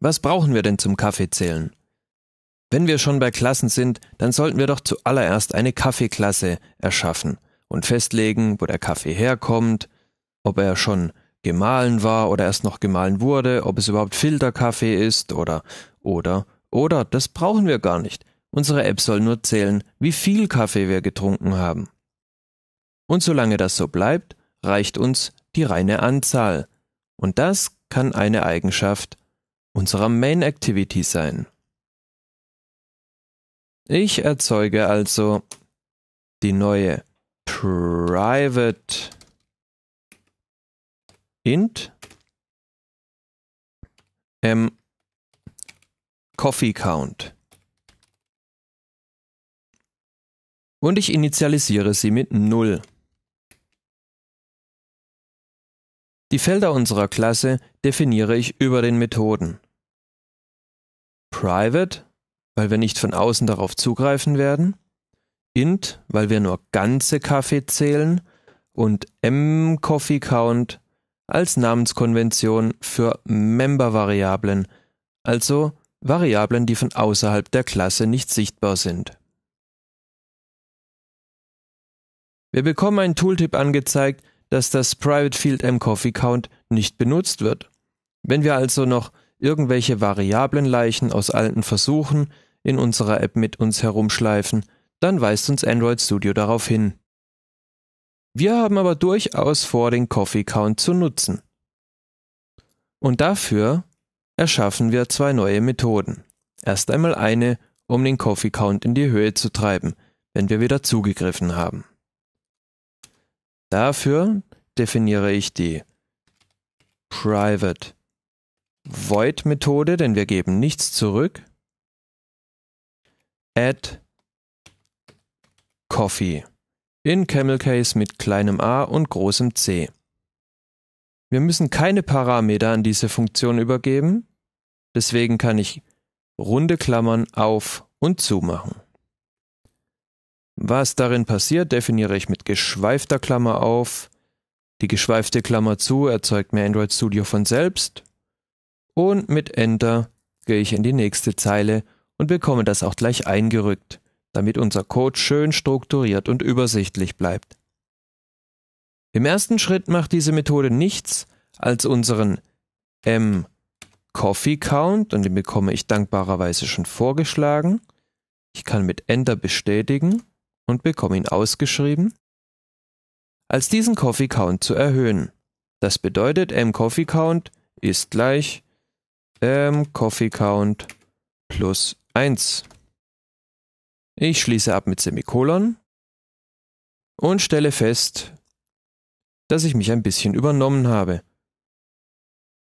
Was brauchen wir denn zum Kaffeezählen? Wenn wir schon bei Klassen sind, dann sollten wir doch zuallererst eine Kaffeeklasse erschaffen und festlegen, wo der Kaffee herkommt, ob er schon gemahlen war oder erst noch gemahlen wurde, ob es überhaupt Filterkaffee ist oder oder oder das brauchen wir gar nicht. Unsere App soll nur zählen, wie viel Kaffee wir getrunken haben. Und solange das so bleibt, reicht uns die reine Anzahl. Und das kann eine Eigenschaft unserer Main Activity sein. Ich erzeuge also die neue private int m coffee count und ich initialisiere sie mit 0. Die Felder unserer Klasse definiere ich über den Methoden private, weil wir nicht von außen darauf zugreifen werden, int, weil wir nur ganze Kaffee zählen und m Count als Namenskonvention für Member-Variablen, also Variablen, die von außerhalb der Klasse nicht sichtbar sind. Wir bekommen ein Tooltip angezeigt, dass das Private Field mCoffeeCount nicht benutzt wird. Wenn wir also noch irgendwelche Variablenleichen aus alten Versuchen in unserer App mit uns herumschleifen, dann weist uns Android Studio darauf hin. Wir haben aber durchaus vor, den Coffee Count zu nutzen. Und dafür erschaffen wir zwei neue Methoden. Erst einmal eine, um den Coffee Count in die Höhe zu treiben, wenn wir wieder zugegriffen haben. Dafür definiere ich die private Void-Methode, denn wir geben nichts zurück. Add Coffee in Camel Case mit kleinem a und großem C. Wir müssen keine Parameter an diese Funktion übergeben, deswegen kann ich runde Klammern auf und zu machen. Was darin passiert, definiere ich mit geschweifter Klammer auf. Die geschweifte Klammer zu erzeugt mir Android Studio von selbst und mit Enter gehe ich in die nächste Zeile und bekomme das auch gleich eingerückt, damit unser Code schön strukturiert und übersichtlich bleibt. Im ersten Schritt macht diese Methode nichts, als unseren m Coffee Count und den bekomme ich dankbarerweise schon vorgeschlagen. Ich kann mit Enter bestätigen und bekomme ihn ausgeschrieben. Als diesen Coffee Count zu erhöhen. Das bedeutet m Coffee Count ist gleich ähm, Coffee Count plus 1. Ich schließe ab mit Semikolon und stelle fest, dass ich mich ein bisschen übernommen habe.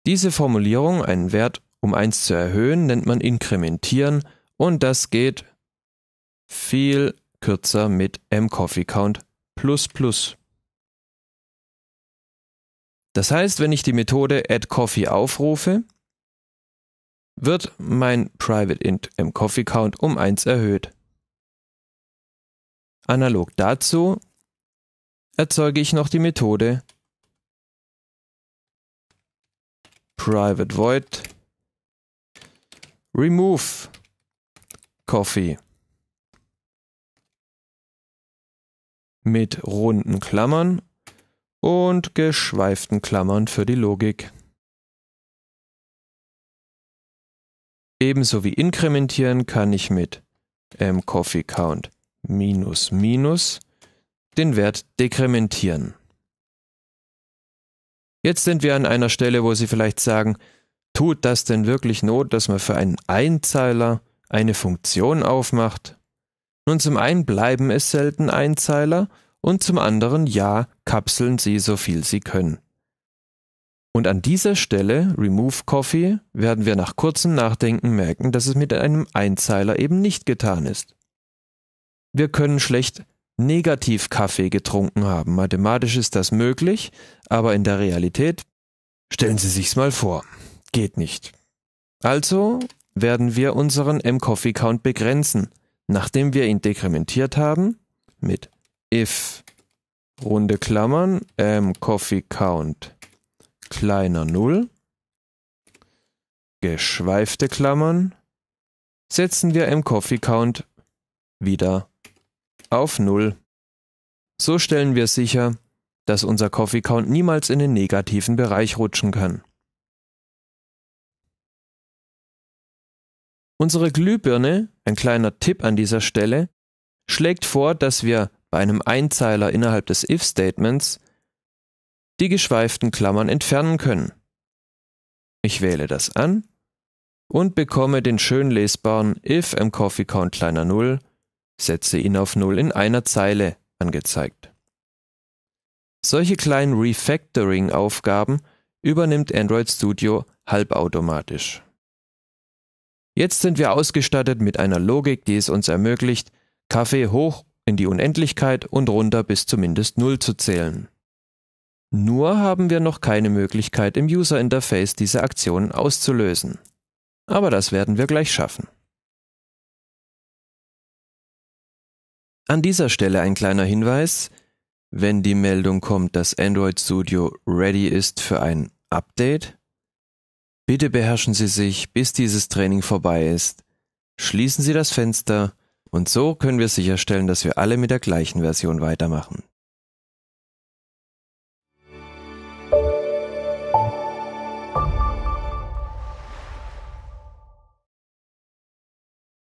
Diese Formulierung, einen Wert um 1 zu erhöhen, nennt man Inkrementieren und das geht viel kürzer mit mCoffeeCount. plus plus. Das heißt, wenn ich die Methode addCoffee aufrufe, wird mein Private Int im Coffee Count um 1 erhöht. Analog dazu erzeuge ich noch die Methode private void remove coffee mit runden Klammern und geschweiften Klammern für die Logik. Ebenso wie inkrementieren kann ich mit ähm, Count minus minus den Wert dekrementieren. Jetzt sind wir an einer Stelle, wo Sie vielleicht sagen, tut das denn wirklich Not, dass man für einen Einzeiler eine Funktion aufmacht? Nun zum einen bleiben es selten Einzeiler und zum anderen ja, kapseln Sie so viel Sie können. Und an dieser Stelle, Remove Coffee, werden wir nach kurzem Nachdenken merken, dass es mit einem Einzeiler eben nicht getan ist. Wir können schlecht negativ Kaffee getrunken haben. Mathematisch ist das möglich, aber in der Realität, stellen Sie sich's mal vor, geht nicht. Also werden wir unseren M-Coffee Count begrenzen, nachdem wir ihn dekrementiert haben mit if runde Klammern M-Coffee Count kleiner 0. geschweifte Klammern, setzen wir im Coffee Count wieder auf 0. So stellen wir sicher, dass unser Coffee Count niemals in den negativen Bereich rutschen kann. Unsere Glühbirne, ein kleiner Tipp an dieser Stelle, schlägt vor, dass wir bei einem Einzeiler innerhalb des if-Statements die geschweiften Klammern entfernen können. Ich wähle das an und bekomme den schön lesbaren if im Coffee Count kleiner 0, setze ihn auf 0 in einer Zeile angezeigt. Solche kleinen Refactoring-Aufgaben übernimmt Android Studio halbautomatisch. Jetzt sind wir ausgestattet mit einer Logik, die es uns ermöglicht, Kaffee hoch in die Unendlichkeit und runter bis zumindest 0 zu zählen. Nur haben wir noch keine Möglichkeit im User Interface diese Aktionen auszulösen. Aber das werden wir gleich schaffen. An dieser Stelle ein kleiner Hinweis. Wenn die Meldung kommt, dass Android Studio ready ist für ein Update, bitte beherrschen Sie sich, bis dieses Training vorbei ist. Schließen Sie das Fenster und so können wir sicherstellen, dass wir alle mit der gleichen Version weitermachen.